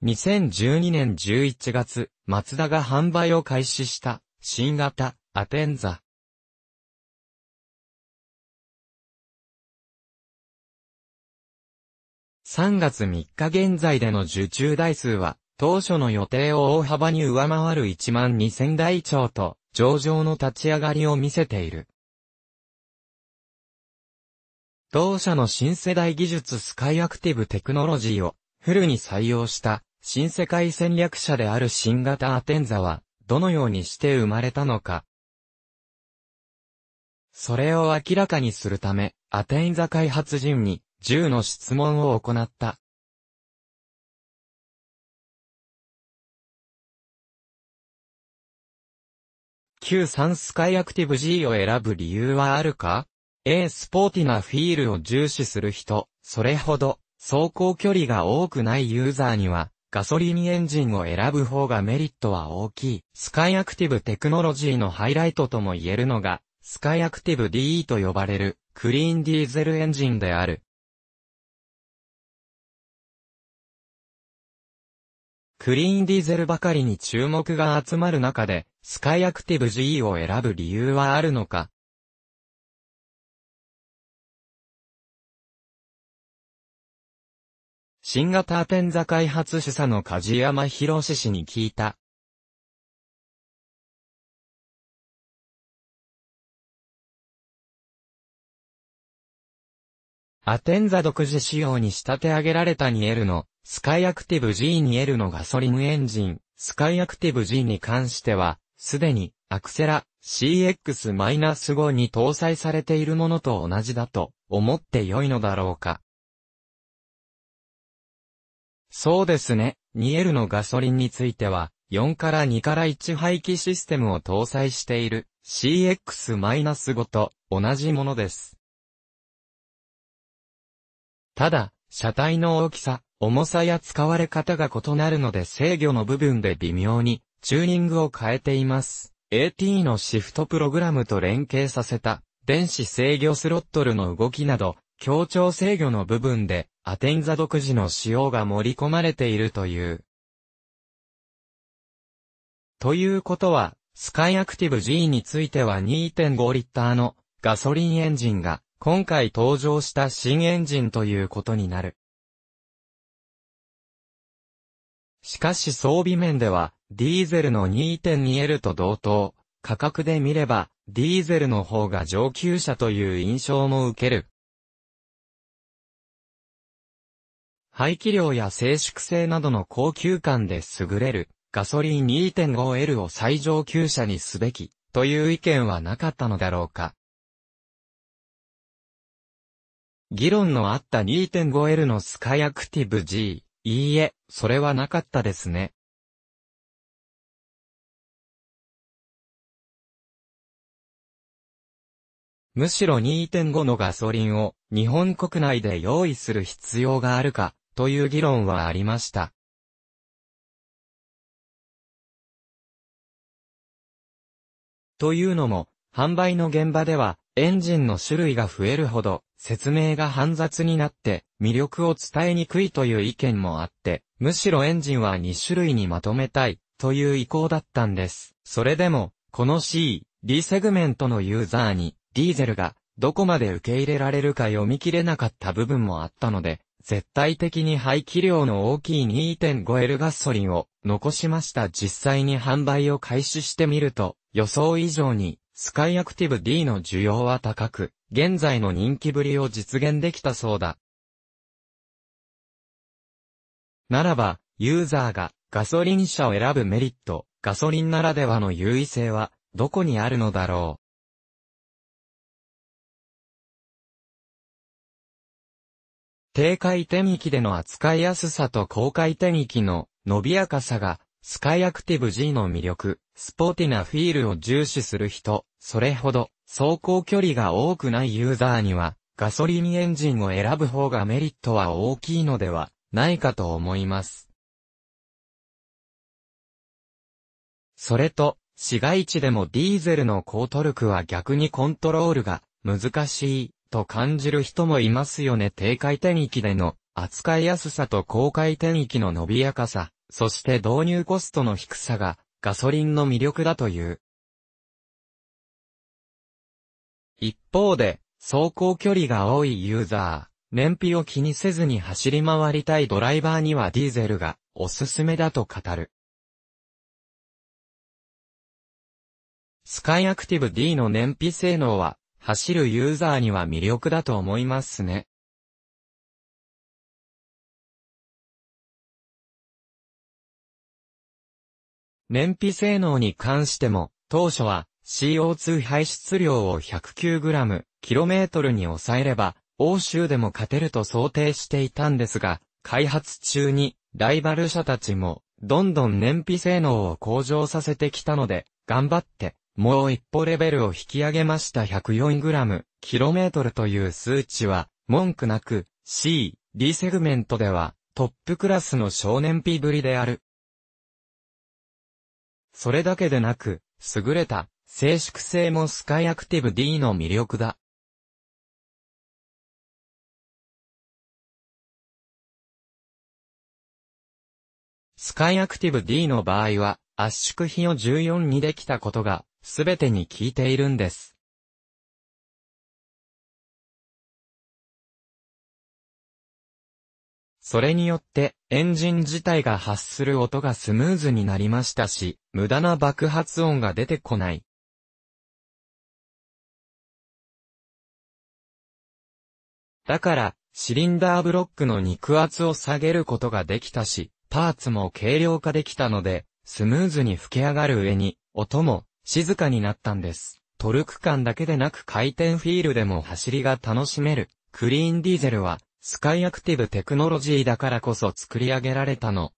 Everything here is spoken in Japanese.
2012年11月、マツダが販売を開始した、新型、アテンザ。3月3日現在での受注台数は、当初の予定を大幅に上回る1万2000台超と、上場の立ち上がりを見せている。同社の新世代技術スカイアクティブテクノロジーをフルに採用した新世界戦略者である新型アテンザは、どのようにして生まれたのか。それを明らかにするため、アテンザ開発人に、10の質問を行った。旧サンスカイアクティブ G を選ぶ理由はあるか ?A スポーティなフィールを重視する人、それほど走行距離が多くないユーザーにはガソリンエンジンを選ぶ方がメリットは大きい。スカイアクティブテクノロジーのハイライトとも言えるのが、スカイアクティブ DE と呼ばれる、クリーンディーゼルエンジンである。クリーンディーゼルばかりに注目が集まる中で、スカイアクティブ GE を選ぶ理由はあるのか新型アテンザ開発主査の梶山博氏に聞いた。アテンザ独自仕様に仕立て上げられたニエルの、スカイアクティブ G ニエルのガソリンエンジン、スカイアクティブ G に関しては、すでに、アクセラ CX-5 に搭載されているものと同じだと思って良いのだろうか。そうですね。2L のガソリンについては、4から2から1排気システムを搭載している CX-5 と同じものです。ただ、車体の大きさ、重さや使われ方が異なるので制御の部分で微妙にチューニングを変えています。AT のシフトプログラムと連携させた電子制御スロットルの動きなど協調制御の部分で、アテンザ独自の仕様が盛り込まれているという。ということは、スカイアクティブ G については2.5リッターのガソリンエンジンが今回登場した新エンジンということになる。しかし装備面では、ディーゼルの 2.2L と同等、価格で見れば、ディーゼルの方が上級者という印象も受ける。排気量や静粛性などの高級感で優れる、ガソリン 2.5L を最上級車にすべき、という意見はなかったのだろうか。議論のあった 2.5L のスカイアクティブ G、いいえ、それはなかったですね。むしろ2.5のガソリンを日本国内で用意する必要があるかという議論はありました。というのも、販売の現場では、エンジンの種類が増えるほど、説明が煩雑になって、魅力を伝えにくいという意見もあって、むしろエンジンは2種類にまとめたい、という意向だったんです。それでも、この C、D セグメントのユーザーに、ディーゼルがどこまで受け入れられるか読み切れなかった部分もあったので、絶対的に排気量の大きい 2.5L ガソリンを残しました実際に販売を開始してみると、予想以上にスカイアクティブ D の需要は高く、現在の人気ぶりを実現できたそうだ。ならば、ユーザーがガソリン車を選ぶメリット、ガソリンならではの優位性はどこにあるのだろう。低回転域での扱いやすさと高回転域の伸びやかさが、スカイアクティブ G の魅力、スポーティなフィールを重視する人、それほど走行距離が多くないユーザーには、ガソリンエンジンを選ぶ方がメリットは大きいのではないかと思います。それと、市街地でもディーゼルの高トルクは逆にコントロールが難しいと感じる人もいますよね。低回転域での扱いやすさと高回転域の伸びやかさ、そして導入コストの低さがガソリンの魅力だという。一方で、走行距離が多いユーザー、燃費を気にせずに走り回りたいドライバーにはディーゼルがおすすめだと語る。スカイアクティブ D の燃費性能は走るユーザーには魅力だと思いますね。燃費性能に関しても、当初は CO2 排出量を 109g/km に抑えれば、欧州でも勝てると想定していたんですが、開発中にライバル社たちもどんどん燃費性能を向上させてきたので、頑張ってもう一歩レベルを引き上げました 104g、km という数値は、文句なく、C、D セグメントでは、トップクラスの少年ピぶりである。それだけでなく、優れた、静粛性もスカイアクティブ D の魅力だ。スカイアクティブ D の場合は、圧縮比を14にできたことが、すべてに効いているんです。それによって、エンジン自体が発する音がスムーズになりましたし、無駄な爆発音が出てこない。だから、シリンダーブロックの肉厚を下げることができたし、パーツも軽量化できたので、スムーズに吹き上がる上に、音も静かになったんです。トルク間だけでなく回転フィールでも走りが楽しめる。クリーンディーゼルは、スカイアクティブテクノロジーだからこそ作り上げられたの